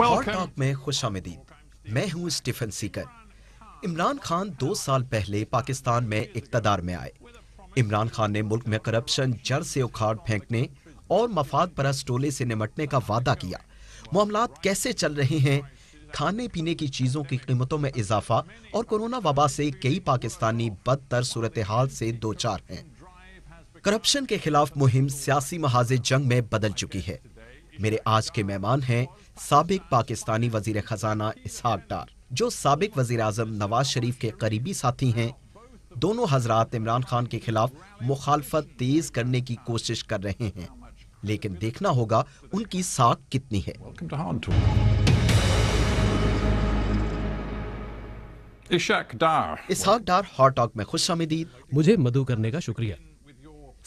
और टॉक में खुश आमदीद मैं हूँ स्टीफन सीकर इमरान खान दो साल पहले पाकिस्तान में इकतदार में आए इमरान खान ने मुल्क में करप्शन जड़ से उखाड़ फेंकने और मफाद पर टोले से निमटने का वादा किया मामला कैसे चल रहे हैं खाने पीने की चीज़ों की कीमतों में इजाफा और कोरोना वबा से कई पाकिस्तानी बदतर सूरत हाल से दो चार हैं करप्शन के खिलाफ मुहिम सियासी महाज जंग में बदल चुकी है मेरे आज के मेहमान हैं सबक पाकिस्तानी वजीर खजाना इसहाक डार जो सबक वजीर अजम नवाज शरीफ के करीबी साथी हैं दोनों हजरात इमरान खान के खिलाफ मुखालफत तेज करने की कोशिश कर रहे हैं लेकिन देखना होगा उनकी साख कितनी है डार इसहाक डार हॉट टॉक में खुश आमदीद मुझे मधु करने का शुक्रिया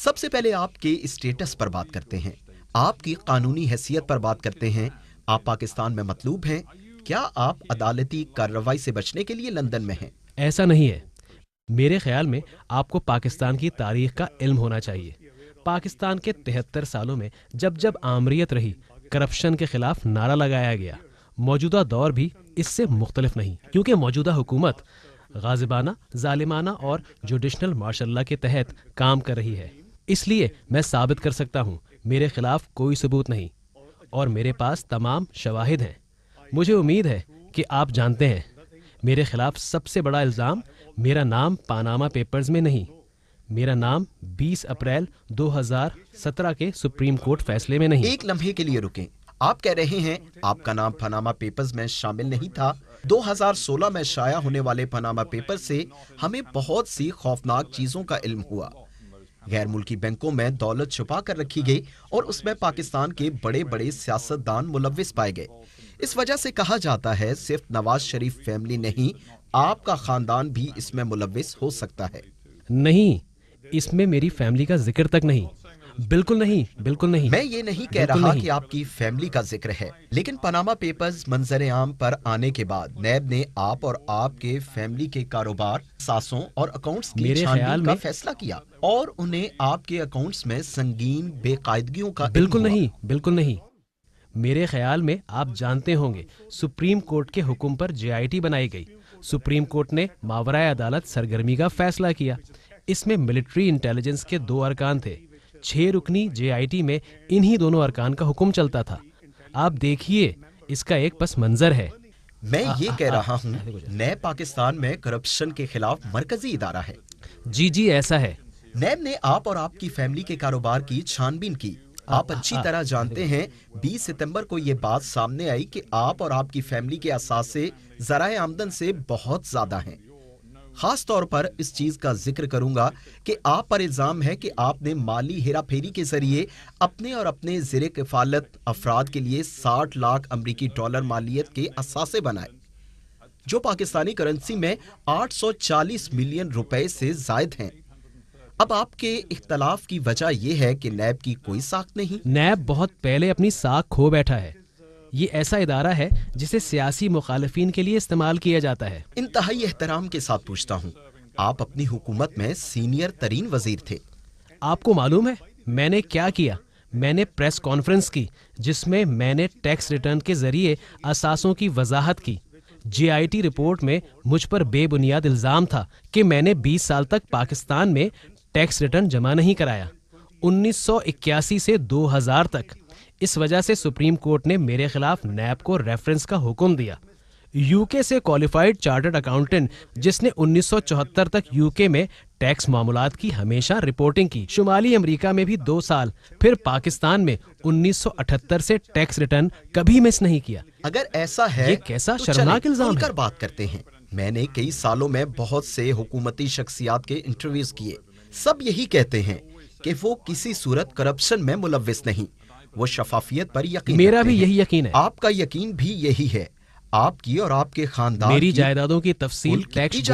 सबसे पहले आपके स्टेटस पर बात करते हैं आपकी कानूनी हैसियत पर बात करते हैं आप पाकिस्तान में मतलूब हैं क्या आप अदालती कार्रवाई से बचने के लिए लंदन में हैं ऐसा नहीं है मेरे ख्याल में आपको पाकिस्तान की तारीख का इल्म होना चाहिए पाकिस्तान के तिहत्तर सालों में जब जब आमरीत रही करप्शन के खिलाफ नारा लगाया गया मौजूदा दौर भी इससे मुख्तलिफ नहीं क्योंकि मौजूदा हुकूमत गाजिबाना जालिमाना और जुडिशनल मार्शल के तहत काम कर रही है इसलिए मैं साबित कर सकता हूँ मेरे खिलाफ कोई सबूत नहीं और मेरे पास तमाम शवाहिद हैं मुझे उम्मीद है कि आप जानते हैं मेरे खिलाफ सबसे बड़ा इल्ज़ाम मेरा नाम पानामा पेपर्स में नहीं मेरा नाम 20 अप्रैल 2017 के सुप्रीम कोर्ट फैसले में नहीं एक लम्हे के लिए रुकें आप कह रहे हैं आपका नाम पनामा पेपर्स में शामिल नहीं था 2016 में शाया होने वाले पनामा पेपर से हमें बहुत सी खौफनाक चीजों का इल्म हुआ गैर मुल्की बैंकों में दौलत छुपा कर रखी गई और उसमें पाकिस्तान के बड़े बड़े सियासतदान मुलविस पाए गए इस वजह से कहा जाता है सिर्फ नवाज शरीफ फैमिली नहीं आपका खानदान भी इसमें मुलविस हो सकता है नहीं इसमें मेरी फैमिली का जिक्र तक नहीं बिल्कुल नहीं बिल्कुल नहीं मैं ये नहीं कह रहा नहीं। कि आपकी फैमिली का जिक्र है लेकिन पनामा पेपर्स मंजर आम पर आने के बाद नैब ने आप और आपके फैमिली के कारोबार सासों और अकाउंट्स की छानबीन का फैसला किया और उन्हें आपके अकाउंट्स में संगीन बेकायदगियों का बिल्कुल नहीं बिल्कुल नहीं मेरे ख्याल में आप जानते होंगे सुप्रीम कोर्ट के हुक्म पर जेआईटी बनाई गई सुप्रीम कोर्ट ने मावरा अदालत सरगर्मी का फैसला किया इसमें मिलिट्री इंटेलिजेंस के दो अरकान थे छह रुकनी जे में इन्हीं दोनों अरकान का हुक्म चलता था आप देखिए इसका एक पस मंजर है मैं हाँ, ये हाँ, कह हाँ। रहा हूँ नए पाकिस्तान में करप्शन के खिलाफ मरकजी इदारा है जी जी ऐसा है नैब ने आप और आपकी फैमिली के कारोबार की छानबीन की आप अच्छी तरह जानते हैं 20 सितंबर को ये बात सामने आई कि आप और आपकी फैमिली के असासे जराए आमदन से बहुत ज्यादा हैं खास तौर पर इस चीज का जिक्र करूंगा कि आप पर इल्जाम है कि आपने माली हेराफेरी के जरिए अपने और अपने जिरे किफालत अफराद के लिए 60 लाख अमरीकी डॉलर मालियत के असासे बनाए जो पाकिस्तानी करेंसी में 840 मिलियन रुपए से जायद हैं अब आपके इख्तलाफ की वजह यह है कि नैब की कोई साख नहीं नैब बहुत पहले अपनी साख खो बैठा है ये ऐसा इदारा है जिसे सियासी मुखालफी के लिए इस्तेमाल किया जाता है इंतहाई एहतराम के साथ पूछता हूँ आप अपनी हुकूमत में सीनियर तरीन वजीर थे आपको मालूम है मैंने क्या किया मैंने प्रेस कॉन्फ्रेंस की जिसमें मैंने टैक्स रिटर्न के जरिए असासों की वजाहत की जीआईटी रिपोर्ट में मुझ पर बेबुनियाद इल्ज़ाम था कि मैंने 20 साल तक पाकिस्तान में टैक्स रिटर्न जमा नहीं कराया 1981 से 2000 तक इस वजह से सुप्रीम कोर्ट ने मेरे खिलाफ नैब को रेफरेंस का हुक्म दिया यूके से क्वालिफाइड चार्टर्ड अकाउंटेंट जिसने 1974 तक यूके में टैक्स मामला की हमेशा रिपोर्टिंग की शुमाली अमेरिका में भी दो साल फिर पाकिस्तान में 1978 से टैक्स रिटर्न कभी मिस नहीं किया अगर ऐसा है ये कैसा तो शर्मनाक इल्जाम कर बात करते हैं मैंने कई सालों में बहुत से हुकूमती शख्सियात के इंटरव्यूज किए सब यही कहते हैं कि वो किसी सूरत करप्शन में मुलविस नहीं वो शफाफियत पर यकीन मेरा भी यही यकीन है आपका यकीन भी यही है आपकी और आपके खानदान मेरी जायदादों की तफसील टैक्स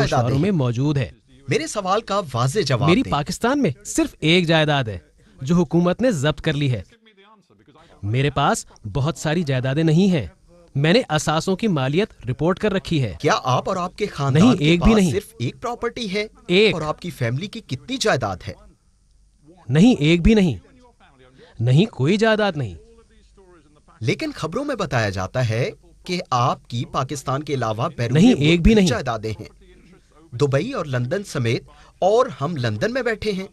में मौजूद है मेरे सवाल का वाजे जवाब मेरी पाकिस्तान में सिर्फ एक जायदाद है जो हुकूमत ने जब्त कर ली है मेरे पास बहुत सारी जायदादें नहीं हैं। मैंने असासों की मालियत रिपोर्ट कर रखी है क्या आप और आपके खानदान नहीं एक भी नहीं सिर्फ एक प्रॉपर्टी है एक और आपकी फैमिली की कितनी जायदाद है नहीं एक भी नहीं नहीं कोई जायदाद नहीं लेकिन खबरों में बताया जाता है कि आपकी पाकिस्तान के अलावा नहीं एक भी नहीं जायदादें हैं दुबई और लंदन समेत और हम लंदन में बैठे हैं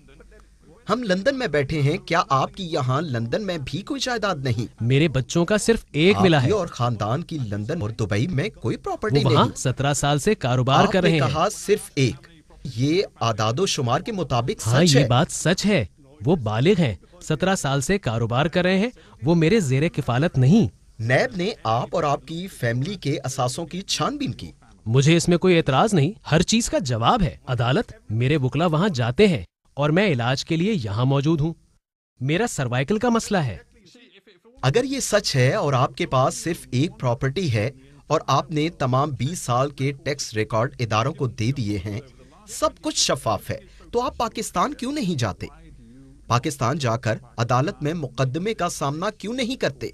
हम लंदन में बैठे हैं क्या आपकी यहाँ लंदन में भी कोई जायदाद नहीं मेरे बच्चों का सिर्फ एक मिला है और खानदान की लंदन और दुबई में कोई प्रॉपर्टी नहीं सत्रह साल से कारोबार कर रहे हैं कहा सिर्फ एक ये आदादो शुमार के मुताबिक हाँ, ये बात सच है वो बालिग हैं सत्रह साल से कारोबार कर रहे हैं वो मेरे जेर किफालत नहीं नैब ने आप और आपकी फैमिली के असासों की छानबीन की मुझे इसमें कोई एतराज नहीं हर चीज का जवाब है अदालत मेरे वकला वहाँ जाते हैं और मैं इलाज के लिए यहाँ मौजूद हूँ मेरा सर्वाइकल का मसला है अगर ये सच है और आपके पास सिर्फ एक प्रॉपर्टी है और आपने तमाम 20 साल के टैक्स रिकॉर्ड इदारों को दे दिए हैं सब कुछ शफाफ है तो आप पाकिस्तान क्यों नहीं जाते पाकिस्तान जाकर अदालत में मुकदमे का सामना क्यों नहीं करते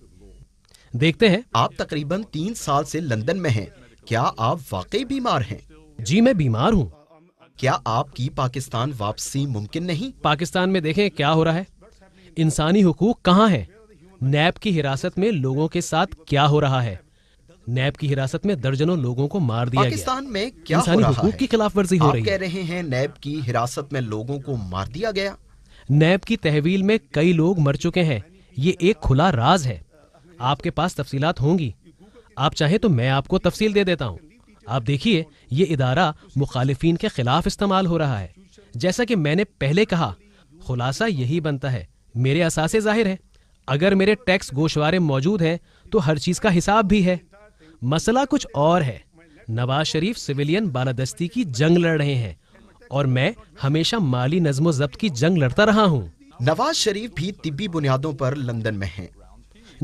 देखते हैं आप तकरीबन तीन साल से लंदन में हैं क्या आप वाकई बीमार हैं जी मैं बीमार हूँ क्या आपकी पाकिस्तान वापसी मुमकिन नहीं पाकिस्तान में देखें क्या हो रहा है इंसानी हुकूक कहाँ है नैब की हिरासत में लोगों के साथ क्या हो रहा है नैब की हिरासत में दर्जनों लोगों को मार दिया पाकिस्तान गया। में क्या हो रहा है? की खिलाफ वर्जी हो रही है कह रहे हैं नैब की हिरासत में लोगों को मार दिया गया नैब की तहवील में कई लोग मर चुके हैं ये एक खुला राज है आपके पास तफसीलात होंगी आप चाहें तो मैं आपको तफसील दे देता हूँ आप देखिए ये इदारा मुखालिफिन के खिलाफ इस्तेमाल हो रहा है जैसा कि मैंने पहले कहा खुलासा यही बनता है मेरे असासे जाहिर है अगर मेरे टैक्स गोशवारे मौजूद हैं तो हर चीज़ का हिसाब भी है मसला कुछ और है नवाज शरीफ सिविलियन बालादस्ती की जंग लड़ रहे हैं और मैं हमेशा माली नज्मो जब्त की जंग लड़ता रहा हूँ नवाज शरीफ भी तिब्बी बुनियादों पर लंदन में हैं।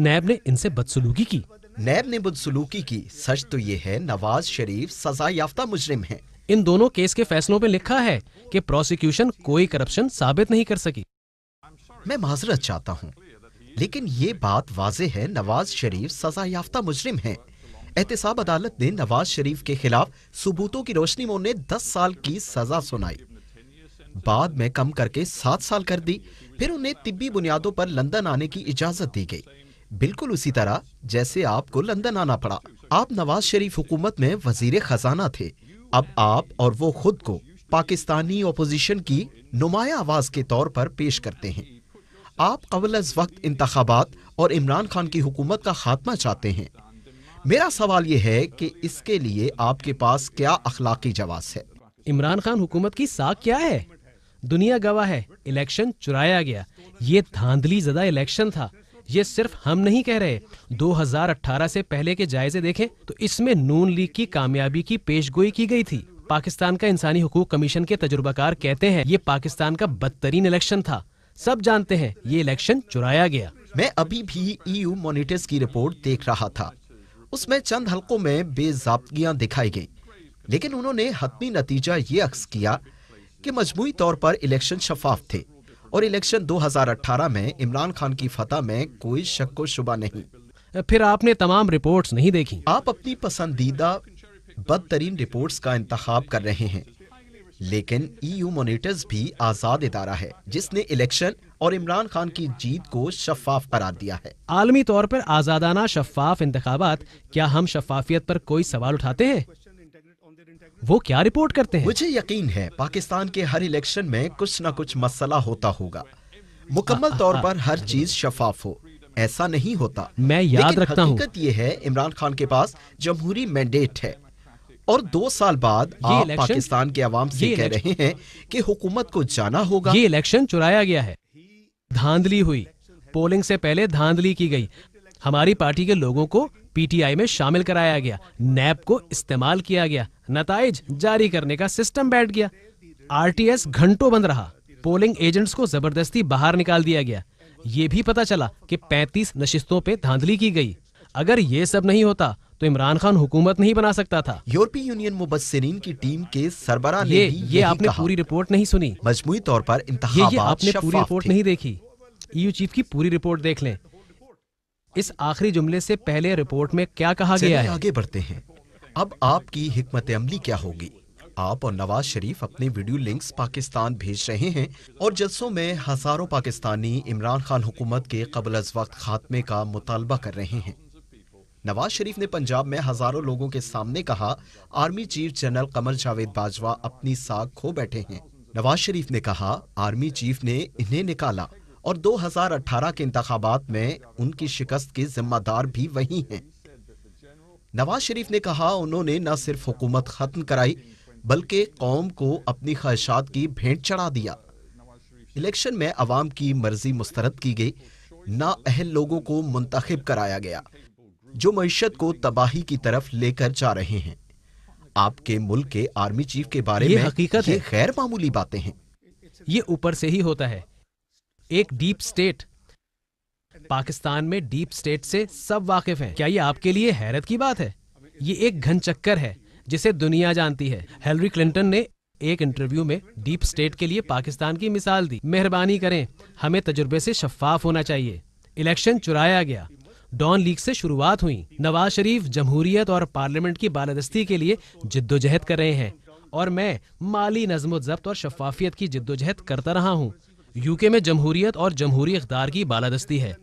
नैब ने इनसे बदसलूकी की नैब ने बदसलूकी की सच तो ये है नवाज शरीफ सजा याफ्ता मुजरिम है इन दोनों केस के फैसलों में लिखा है कि प्रोसिक्यूशन कोई करप्शन साबित नहीं कर सकी मैं माजरत चाहता हूँ लेकिन ये बात वाज है नवाज शरीफ सजा याफ्ता मुजरिम है एहतसाब अदालत ने नवाज शरीफ के खिलाफ सबूतों की रोशनी में उन्हें दस साल की सजा सुनाई बाद में कम करके सात साल कर दी फिर उन्हें तिब्बी बुनियादों पर लंदन आने की इजाजत दी गई बिल्कुल उसी तरह जैसे आपको लंदन आना पड़ा आप नवाज शरीफ हुकूमत में वजीर खजाना थे अब आप और वो खुद को पाकिस्तानी अपोजिशन की नुमाया आवाज के तौर पर पेश करते हैं आप कबल वक्त इंतबात और इमरान खान की हुकूमत का खात्मा चाहते हैं मेरा सवाल ये है कि इसके लिए आपके पास क्या अखलाकी जवाब है इमरान खान हुकूमत की साख क्या है दुनिया गवाह है इलेक्शन चुराया गया ये धांधली जदा इलेक्शन था ये सिर्फ हम नहीं कह रहे 2018 से पहले के जायजे देखें तो इसमें नून लीग की कामयाबी की पेशगोई की गई थी पाकिस्तान का इंसानी हकूक कमीशन के तजुर्बाकार कहते हैं ये पाकिस्तान का बदतरीन इलेक्शन था सब जानते हैं ये इलेक्शन चुराया गया मैं अभी भी ईयू e मॉनिटर्स की रिपोर्ट देख रहा था उसमें चंद हलकों में बेजाबगियां दिखाई गईं लेकिन उन्होंने हतमी नतीजा ये अक्स किया कि मजमू तौर पर इलेक्शन शफाफ थे और इलेक्शन 2018 में इमरान खान की फतह में कोई शक व शुबा नहीं फिर आपने तमाम रिपोर्ट्स नहीं देखी आप अपनी पसंदीदा बदतरीन रिपोर्ट्स का इंतखाब कर रहे हैं लेकिन ईयू e मोनिटर्स भी आजाद इदारा है जिसने इलेक्शन और इमरान खान की जीत को शफाफ करार दिया है आलमी तौर पर आजादाना शफाफ इंतबात क्या हम शफाफियत पर कोई सवाल उठाते हैं वो क्या रिपोर्ट करते हैं मुझे यकीन है पाकिस्तान के हर इलेक्शन में कुछ न कुछ मसला होता होगा मुकम्मल तौर पर हर चीज शफाफ हो ऐसा नहीं होता मैं याद रखता हूँ ये है इमरान खान के पास जमहूरी मैंडेट है और दो साल बाद आप पाकिस्तान के अवाम से कह रहे हैं कि हुकूमत को जाना होगा ये इलेक्शन चुराया गया है धांधली हुई पोलिंग से पहले धांधली की गई हमारी पार्टी के लोगों को पीटीआई में शामिल कराया गया नैप को इस्तेमाल किया गया नतज जारी करने का सिस्टम बैठ गया आरटीएस घंटों बंद रहा पोलिंग एजेंट्स को जबरदस्ती बाहर निकाल दिया गया ये भी पता चला कि 35 नशिस्तों पे धांधली की गई अगर ये सब नहीं होता तो इमरान खान हुकूमत नहीं बना सकता था यूरोपीय यूनियन मुबसरीन की टीम के सरबरा ने ये, ये आपने पूरी रिपोर्ट नहीं सुनी मजमू तौर पर ये, ये आपने पूरी रिपोर्ट नहीं देखी ईयू e चीफ की पूरी रिपोर्ट देख लें इस आखिरी जुमले से पहले रिपोर्ट में क्या कहा गया है आगे बढ़ते हैं अब आपकी हमत अमली क्या होगी आप और नवाज शरीफ अपने वीडियो लिंक्स पाकिस्तान भेज रहे हैं और जलसों में हजारों पाकिस्तानी इमरान खान हुकूमत के कबल अज वक्त खात्मे का मुतालबा कर रहे हैं नवाज शरीफ ने पंजाब में हजारों लोगों के सामने कहा army chief general Qamar Javed Bajwa अपनी साख खो बैठे हैं नवाज शरीफ ने कहा आर्मी चीफ ने इन्हें निकाला और 2018 के इंतबात में उनकी शिकस्त के जिम्मेदार भी वही हैं नवाज शरीफ ने कहा उन्होंने न सिर्फ हुकूमत खत्म कराई बल्कि कौम को अपनी ख्वाहिशात की भेंट चढ़ा दिया इलेक्शन में अवाम की मर्जी मुस्तरद की गई ना अहल लोगों को मुंतखब कराया गया जो मीशत को तबाही की तरफ लेकर जा रहे हैं आपके मुल्क के आर्मी चीफ के बारे ये में हकीकत ये खैर मामूली बातें हैं ये ऊपर से ही होता है एक डीप स्टेट पाकिस्तान में डीप स्टेट से सब वाकिफ हैं क्या ये आपके लिए हैरत की बात है ये एक घन चक्कर है जिसे दुनिया जानती है हेलरी क्लिंटन ने एक इंटरव्यू में डीप स्टेट के लिए पाकिस्तान की मिसाल दी मेहरबानी करें हमें तजुर्बे से शफाफ होना चाहिए इलेक्शन चुराया गया डॉन लीग से शुरुआत हुई नवाज शरीफ जमहूरियत और पार्लियामेंट की बालादस्ती के लिए जिद्दोजहद कर रहे हैं और मैं माली नजम जब्त और शफाफियत की जिद्दोजहद करता रहा हूँ यूके में जमहूरियत और जमहूरी अखदार की बालादस्ती है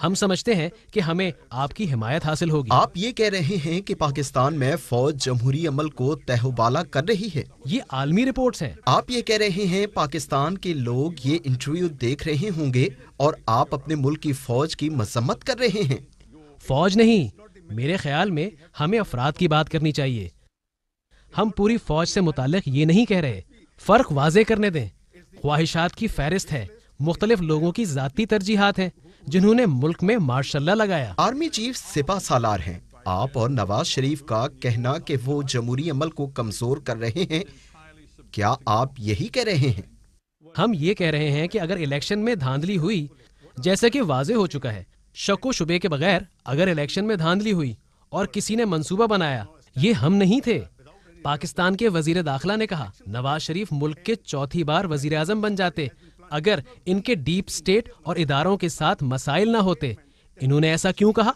हम समझते हैं कि हमें आपकी हिमायत हासिल होगी आप ये कह रहे हैं कि पाकिस्तान में फौज जमहूरी अमल को तहबाला कर रही है ये आलमी रिपोर्ट्स हैं आप ये कह रहे हैं पाकिस्तान के लोग ये इंटरव्यू देख रहे होंगे और आप अपने मुल्क की फौज की मजम्मत कर रहे हैं फौज नहीं मेरे ख्याल में हमें अफराद की बात करनी चाहिए हम पूरी फौज से मुतक ये नहीं कह रहे फ़र्क वाजे करने दें ख्वाहिशात की फहरिस्त है मुख्तलिफ लोगों की ज़ाती तरजीहत हैं जिन्होंने मुल्क में मार्शल लगाया आर्मी चीफ सिपा सालार हैं आप और नवाज शरीफ का कहना कि वो जमहूरी अमल को कमजोर कर रहे हैं क्या आप यही कह रहे हैं हम ये कह रहे हैं कि अगर इलेक्शन में धांधली हुई जैसे कि वाजे हो चुका है शको शुबे के बगैर अगर इलेक्शन में धांधली हुई और किसी ने मंसूबा बनाया ये हम नहीं थे पाकिस्तान के वजीर दाखिला ने कहा नवाज शरीफ मुल्क के चौथी बार वजीर आजम बन जाते अगर इनके डीप स्टेट और इदारों के साथ मसाइल ना होते इन्होंने ऐसा क्यों कहा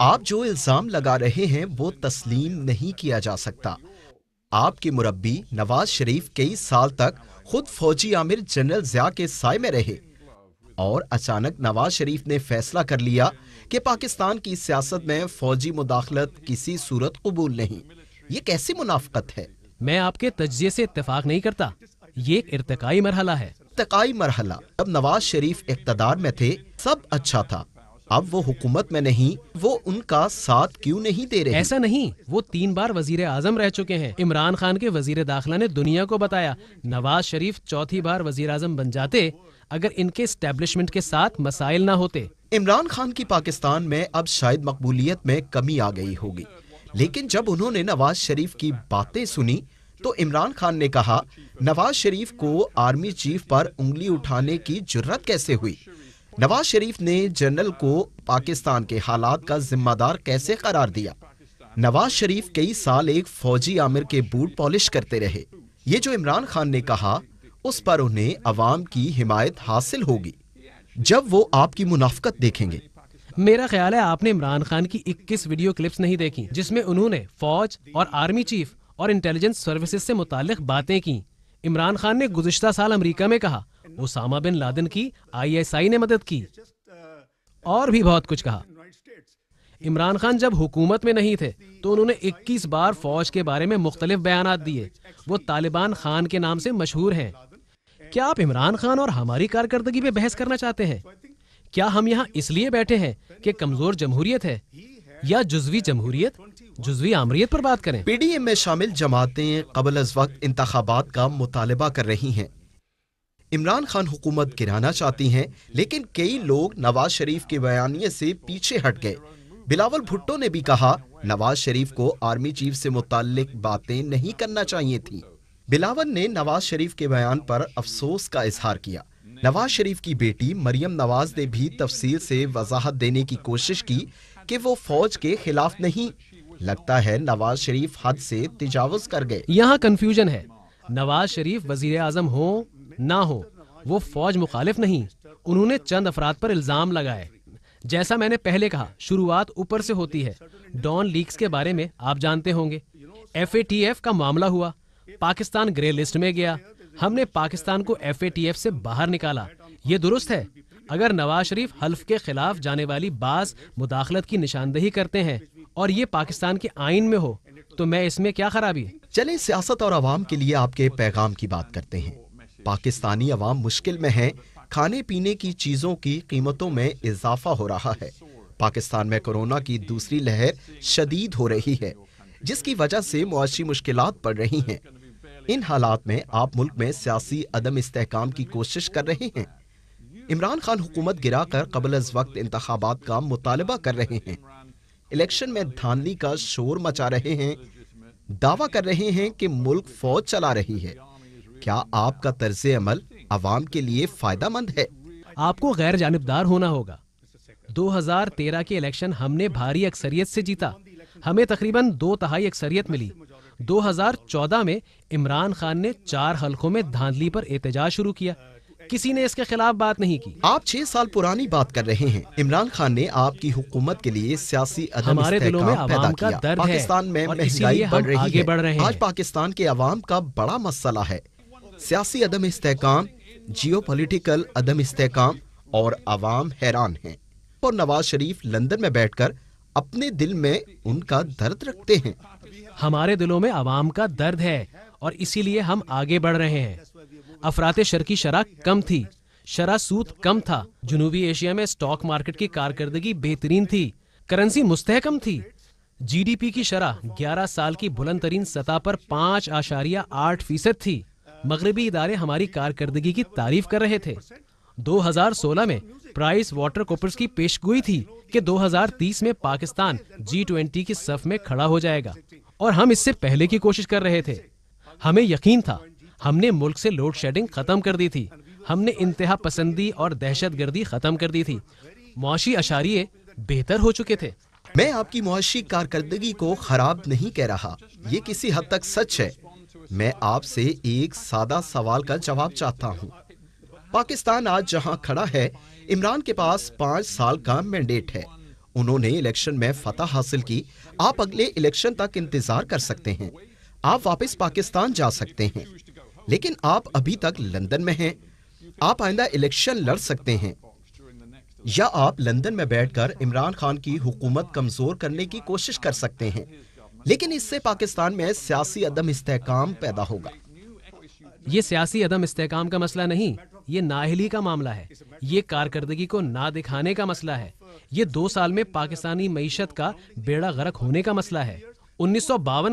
आप जो इल्जाम लगा रहे हैं वो तस्लीम नहीं किया जा सकता आपके मुरबी नवाज शरीफ कई साल तक खुद फौजी आमिर जनरल जिया के साय में रहे और अचानक नवाज शरीफ ने फैसला कर लिया कि पाकिस्तान की सियासत में फौजी मुदाखलत किसी सूरत कबूल नहीं ये कैसी मुनाफ्त है मैं आपके तजिए से इतफाक नहीं करता ये एक इरतकई मरहला है इरतकाई मरहला जब नवाज शरीफ इकतदार में थे सब अच्छा था अब वो हुकूमत में नहीं वो उनका साथ क्यों नहीं दे रहे ऐसा नहीं वो तीन बार वजीर आजम रह चुके हैं इमरान खान के वजीर दाखिला ने दुनिया को बताया नवाज शरीफ चौथी बार वजीर आजम बन जाते अगर इनके स्टेब्लिशमेंट के साथ मसाइल ना होते इमरान खान की पाकिस्तान में अब शायद मकबूलियत में कमी आ गई होगी लेकिन जब उन्होंने नवाज शरीफ की बातें सुनी तो इमरान खान ने कहा नवाज शरीफ को आर्मी चीफ पर उंगली उठाने की जरूरत कैसे हुई नवाज शरीफ ने जनरल को पाकिस्तान के हालात का जिम्मेदार कैसे करार दिया नवाज शरीफ कई साल एक फौजी आमिर के बूट पॉलिश करते रहे ये जो इमरान खान ने कहा उस पर उन्हें अवाम की हिमायत हासिल होगी जब वो आपकी मुनाफ्त देखेंगे मेरा ख्याल है आपने इमरान खान की 21 वीडियो क्लिप्स नहीं देखी जिसमें उन्होंने फौज और आर्मी चीफ और इंटेलिजेंस सर्विसेज से मुतक बातें की इमरान खान ने गुजशत साल अमरीका में कहा ओसामा बिन लादन की आईएसआई ने मदद की और भी बहुत कुछ कहा इमरान खान जब हुकूमत में नहीं थे तो उन्होंने 21 बार फौज के बारे में मुख्तलिफ बयान दिए वो तालिबान खान के नाम से मशहूर हैं क्या आप इमरान खान और हमारी कारकर्दगी पे बहस करना चाहते हैं क्या हम यहाँ इसलिए बैठे हैं कि कमजोर जमहूरियत है या जुजवी जमहूरियत जुजवी आमरीत पर बात करें पीडीएम में शामिल जमातें कबल अज वक्त इंतबात का मुतालबा कर रही हैं इमरान खान हुकूमत गिराना चाहती हैं लेकिन कई लोग नवाज शरीफ के बयानी से पीछे हट गए बिलावल भुट्टो ने भी कहा नवाज शरीफ को आर्मी चीफ से मुतल बातें नहीं करना चाहिए थी बिलावल ने नवाज शरीफ के बयान पर अफसोस का इजहार किया नवाज शरीफ की बेटी मरियम नवाज ने भी तफसील से वजाहत देने की कोशिश की कि वो फौज के खिलाफ नहीं लगता है नवाज शरीफ हद से तजावज कर गए यहाँ कंफ्यूजन है नवाज शरीफ वजीर आजम हो ना हो वो फौज मुखालिफ नहीं उन्होंने चंद अफराद पर इल्जाम लगाए जैसा मैंने पहले कहा शुरुआत ऊपर से होती है डॉन लीक्स के बारे में आप जानते होंगे एफ का मामला हुआ पाकिस्तान ग्रे लिस्ट में गया हमने पाकिस्तान को एफ से बाहर निकाला ये दुरुस्त है अगर नवाज शरीफ हल्फ के खिलाफ जाने वाली बास मुदाखलत की निशानदेही करते हैं और ये पाकिस्तान के आइन में हो तो मैं इसमें क्या खराबी चले सियासत और आवाम के लिए आपके पैगाम की बात करते हैं पाकिस्तानी अवाम मुश्किल में है खाने पीने की चीजों की कीमतों में इजाफा हो रहा है पाकिस्तान में कोरोना की दूसरी लहर शदीद हो रही है जिसकी वजह से मुआशी मुश्किल पड़ रही हैं इन हालात में आप मुल्क में सियासी अदम इस्तेकाम की कोशिश कर रहे हैं इमरान खान हुकूमत गिरा कर कबल अज वक्त इंतबात का मुतालबा कर रहे हैं इलेक्शन में धांधली का शोर मचा रहे हैं दावा कर रहे हैं कि मुल्क फौज चला रही है क्या आपका तर्ज अमल आवाम के लिए फायदा मंद है आपको गैर जानबदार होना होगा 2013 के इलेक्शन हमने भारी अक्सरियत से जीता हमें तकरीबन दो तहाई अक्सरियत मिली 2014 में इमरान खान ने चार हलकों में धांधली पर एहतजाज शुरू किया किसी ने इसके खिलाफ बात नहीं की आप छह साल पुरानी बात कर रहे हैं इमरान खान ने आपकी हुकूमत के लिए सियासी हमारे दिलों में पैदा किया दर्द पाकिस्तान में महंगाई बढ़ रही है बढ़ रहे हैं। आज पाकिस्तान के अवाम का बड़ा मसला है सियासी अदम इस्तेकाम जियो पोलिटिकल अदम इस्तेकाम और आवाम हैरान है और नवाज शरीफ लंदन में बैठ कर अपने दिल में उनका दर्द रखते हैं हमारे दिलों में आवाम का दर्द है और इसीलिए हम आगे बढ़ रहे हैं अफराते शर की शरह कम थी शरह सूद कम था जुनूबी एशिया में स्टॉक मार्केट की कारकर्दगी बेहतरीन थी करेंसी मुस्तहकम थी जीडीपी की शरह 11 साल की बुलंद तरीन सतह पर पाँच आशारिया आठ फीसद थी मगरबी इदारे हमारी कारकर्दगी की तारीफ कर रहे थे 2016 में प्राइस वाटर कोपर्स की पेशगोई थी कि 2030 में पाकिस्तान जी ट्वेंटी की सफ में खड़ा हो जाएगा और हम इससे पहले की कोशिश कर रहे थे हमें यकीन था हमने मुल्क से लोड शेडिंग खत्म कर दी थी हमने इंतहा पसंदी और दहशत गर्दी खत्म कर दी थी मुआशी अशारिये बेहतर हो चुके थे मैं आपकी मुआशी कारकर्दगी को खराब नहीं कह रहा ये किसी हद तक सच है मैं आपसे एक सादा सवाल का जवाब चाहता हूँ पाकिस्तान आज जहाँ खड़ा है इमरान के पास पाँच साल का मैंडेट है उन्होंने इलेक्शन में फतह हासिल की आप अगले इलेक्शन तक इंतजार कर सकते हैं आप वापस पाकिस्तान जा सकते हैं लेकिन आप अभी तक लंदन में हैं आप आइंदा इलेक्शन लड़ सकते हैं या आप लंदन में बैठकर इमरान खान की हुकूमत कमजोर करने की कोशिश कर सकते हैं लेकिन इससे पाकिस्तान में सियासी अदम इस्तेकाम पैदा होगा ये सियासी अदम इस्तेकाम का मसला नहीं ये नाहली का मामला है ये कारकर्दगी को ना दिखाने का मसला है ये दो साल में पाकिस्तानी मीशत का बेड़ा गरक होने का मसला है उन्नीस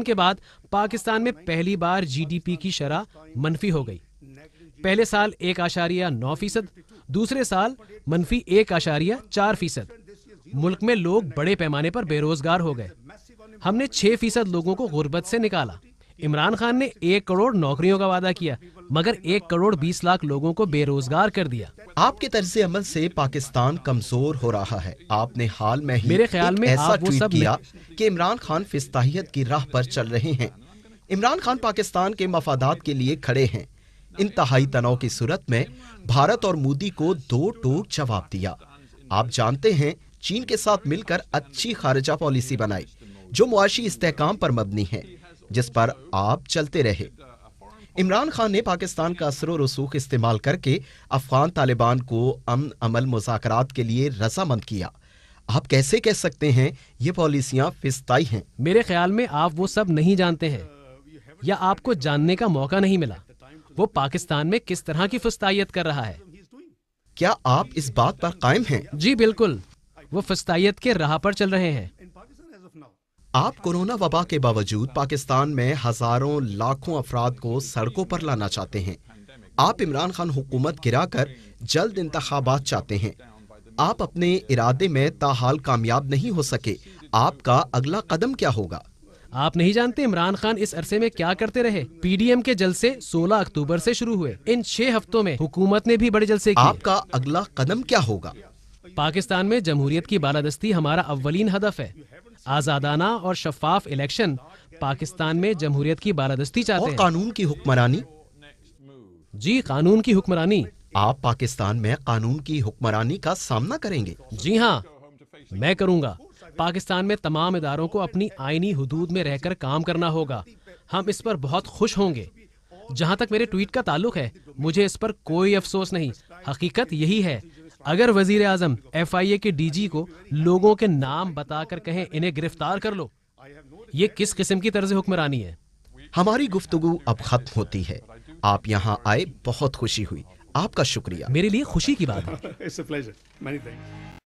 के बाद पाकिस्तान में पहली बार जीडीपी की शरह मनफी हो गई पहले साल एक आशारिया नौ फीसद दूसरे साल मनफी एक आशारिया चार फीसद मुल्क में लोग बड़े पैमाने पर बेरोजगार हो गए हमने छह फीसद लोगों को गुर्बत से निकाला इमरान खान ने एक करोड़ नौकरियों का वादा किया मगर एक करोड़ बीस लाख लोगों को बेरोजगार कर दिया आपके तर्ज अमल से पाकिस्तान कमजोर हो रहा है आपने हाल में ही मेरे ख्याल में ऐसा ट्वीट किया कि इमरान खान फिस्ताहियत की राह पर चल रहे हैं इमरान खान पाकिस्तान के मफादात के लिए खड़े हैं इंतहाई तनाव की सूरत में भारत और मोदी को दो टोक जवाब दिया आप जानते हैं चीन के साथ मिलकर अच्छी खारजा पॉलिसी बनाई जो मुआशी इस्तेकाम पर मबनी है जिस पर आप चलते रहे इमरान खान ने पाकिस्तान का असर रसूख इस्तेमाल करके अफगान तालिबान को अमन अमल मुजाकर के लिए रजामंद किया आप कैसे कह सकते हैं ये पॉलिसियाँ फिस्ताई हैं मेरे ख्याल में आप वो सब नहीं जानते हैं या आपको जानने का मौका नहीं मिला वो पाकिस्तान में किस तरह की फिस्ताइत कर रहा है क्या आप इस बात पर कायम हैं? जी बिल्कुल वो फिस्ताइत के राह पर चल रहे हैं आप कोरोना वबा के बावजूद पाकिस्तान में हजारों लाखों अफराद को सड़कों पर लाना चाहते हैं आप इमरान खान हुकूमत गिरा कर जल्द इंतबात चाहते हैं आप अपने इरादे में ताहाल कामयाब नहीं हो सके आपका अगला कदम क्या होगा आप नहीं जानते इमरान खान इस अरसे में क्या करते रहे पीडीएम के जलसे 16 अक्टूबर से शुरू हुए इन छह हफ्तों में हुकूमत ने भी बड़े जलसे आपका अगला कदम क्या होगा पाकिस्तान में जमहूरियत की बालादस्ती हमारा अव्वलीन हदफ है आज़ादाना और शफाफ इलेक्शन पाकिस्तान में जमहूरियत की बालादस्ती चाहते हैं कानून की हुक्मरानी जी कानून की हुक्मरानी आप पाकिस्तान में कानून की हुक्मरानी का सामना करेंगे जी हाँ मैं करूँगा पाकिस्तान में तमाम इदारों को अपनी आईनी हदूद में रहकर काम करना होगा हम इस पर बहुत खुश होंगे जहाँ तक मेरे ट्वीट का ताल्लुक है मुझे इस पर कोई अफसोस नहीं हकीकत यही है अगर वजीर आजम एफ आई ए के डीजी को लोगों के नाम बताकर कहें इन्हें गिरफ्तार कर लो ये किस किस्म की तर्ज हुक्मरानी है हमारी गुफ्तगु अब खत्म होती है आप यहाँ आए बहुत खुशी हुई आपका शुक्रिया मेरे लिए खुशी की बात है